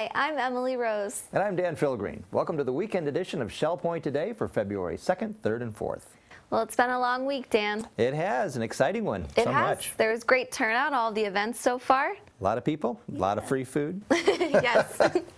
Hi, I'm Emily Rose. And I'm Dan Philgreen. Welcome to the weekend edition of Shell Point Today for February 2nd, 3rd, and 4th. Well, it's been a long week, Dan. It has, an exciting one. It so has. Much. There was great turnout, at all the events so far. A lot of people, a yeah. lot of free food. yes.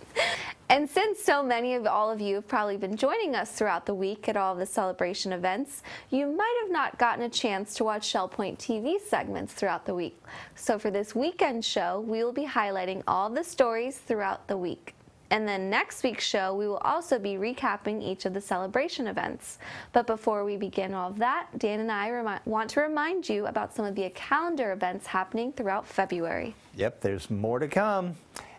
And since so many of all of you have probably been joining us throughout the week at all of the celebration events, you might have not gotten a chance to watch Shellpoint TV segments throughout the week. So for this weekend show, we will be highlighting all the stories throughout the week. And then next week's show, we will also be recapping each of the celebration events. But before we begin all of that, Dan and I want to remind you about some of the calendar events happening throughout February. Yep, there's more to come.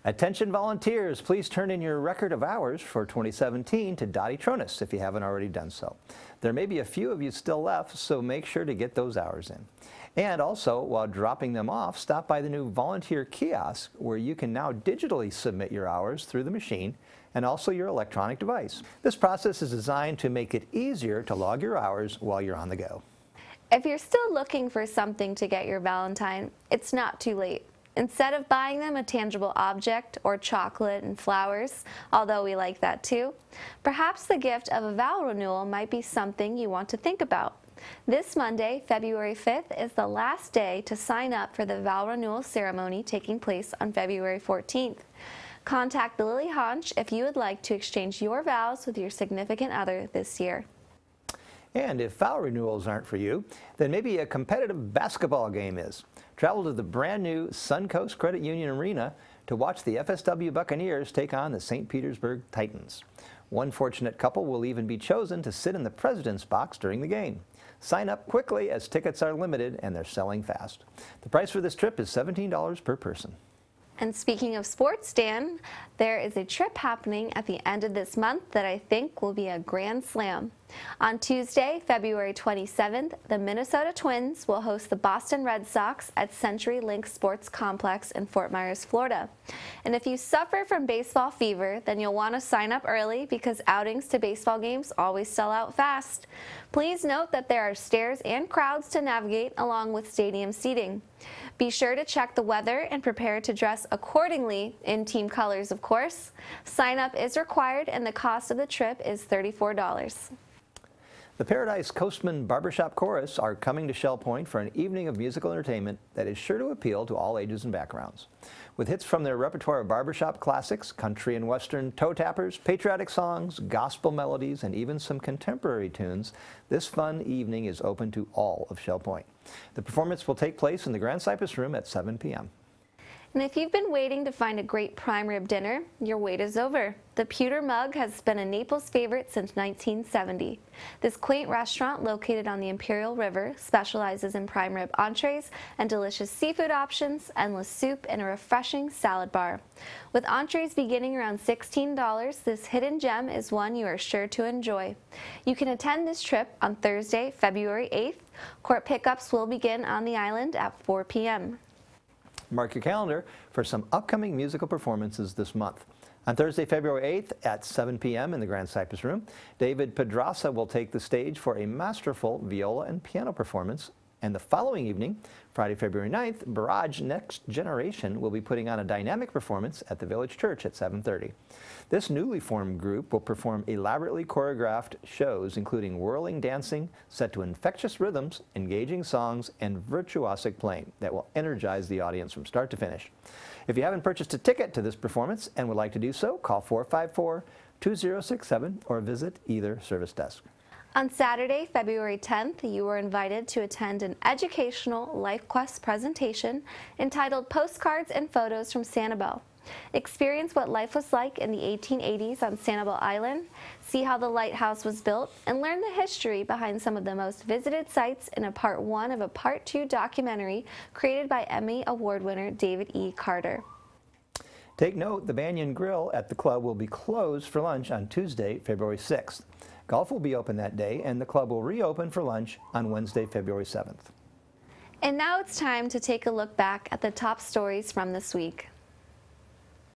Attention volunteers, please turn in your record of hours for 2017 to Dottie Tronis if you haven't already done so. There may be a few of you still left, so make sure to get those hours in. And also, while dropping them off, stop by the new volunteer kiosk where you can now digitally submit your hours through the machine and also your electronic device. This process is designed to make it easier to log your hours while you're on the go. If you're still looking for something to get your Valentine, it's not too late. Instead of buying them a tangible object or chocolate and flowers, although we like that too, perhaps the gift of a vow renewal might be something you want to think about. This Monday, February 5th, is the last day to sign up for the vow renewal ceremony taking place on February 14th. Contact Lily Honch if you would like to exchange your vows with your significant other this year. And if foul renewals aren't for you, then maybe a competitive basketball game is. Travel to the brand new Suncoast Credit Union Arena to watch the FSW Buccaneers take on the St. Petersburg Titans. One fortunate couple will even be chosen to sit in the president's box during the game. Sign up quickly as tickets are limited and they're selling fast. The price for this trip is $17 per person. And speaking of sports, Dan, there is a trip happening at the end of this month that I think will be a grand slam. On Tuesday, February 27th, the Minnesota Twins will host the Boston Red Sox at CenturyLink Sports Complex in Fort Myers, Florida. And if you suffer from baseball fever, then you'll want to sign up early because outings to baseball games always sell out fast. Please note that there are stairs and crowds to navigate along with stadium seating. Be sure to check the weather and prepare to dress accordingly in team colors, of course. Sign up is required and the cost of the trip is $34. The Paradise Coastman Barbershop Chorus are coming to Shell Point for an evening of musical entertainment that is sure to appeal to all ages and backgrounds. With hits from their repertoire of barbershop classics, country and western toe tappers, patriotic songs, gospel melodies, and even some contemporary tunes, this fun evening is open to all of Shell Point. The performance will take place in the Grand Cypress Room at 7 p.m. And if you've been waiting to find a great prime rib dinner, your wait is over. The Pewter Mug has been a Naples favorite since 1970. This quaint restaurant located on the Imperial River specializes in prime rib entrees and delicious seafood options, endless soup, and a refreshing salad bar. With entrees beginning around $16, this hidden gem is one you are sure to enjoy. You can attend this trip on Thursday, February 8th. Court pickups will begin on the island at 4 p.m. Mark your calendar for some upcoming musical performances this month. On Thursday, February 8th at 7 p.m. in the Grand Cypress Room, David Pedrassa will take the stage for a masterful viola and piano performance and the following evening, Friday, February 9th, Barrage Next Generation will be putting on a dynamic performance at the Village Church at 7.30. This newly formed group will perform elaborately choreographed shows, including whirling dancing set to infectious rhythms, engaging songs, and virtuosic playing that will energize the audience from start to finish. If you haven't purchased a ticket to this performance and would like to do so, call 454 2067 or visit either service desk. On Saturday, February 10th, you were invited to attend an educational LifeQuest presentation entitled Postcards and Photos from Sanibel. Experience what life was like in the 1880s on Sanibel Island, see how the lighthouse was built, and learn the history behind some of the most visited sites in a part one of a part two documentary created by Emmy Award winner David E. Carter. Take note, the Banyan Grill at the club will be closed for lunch on Tuesday, February 6th. Golf will be open that day, and the club will reopen for lunch on Wednesday, February 7th. And now it's time to take a look back at the top stories from this week.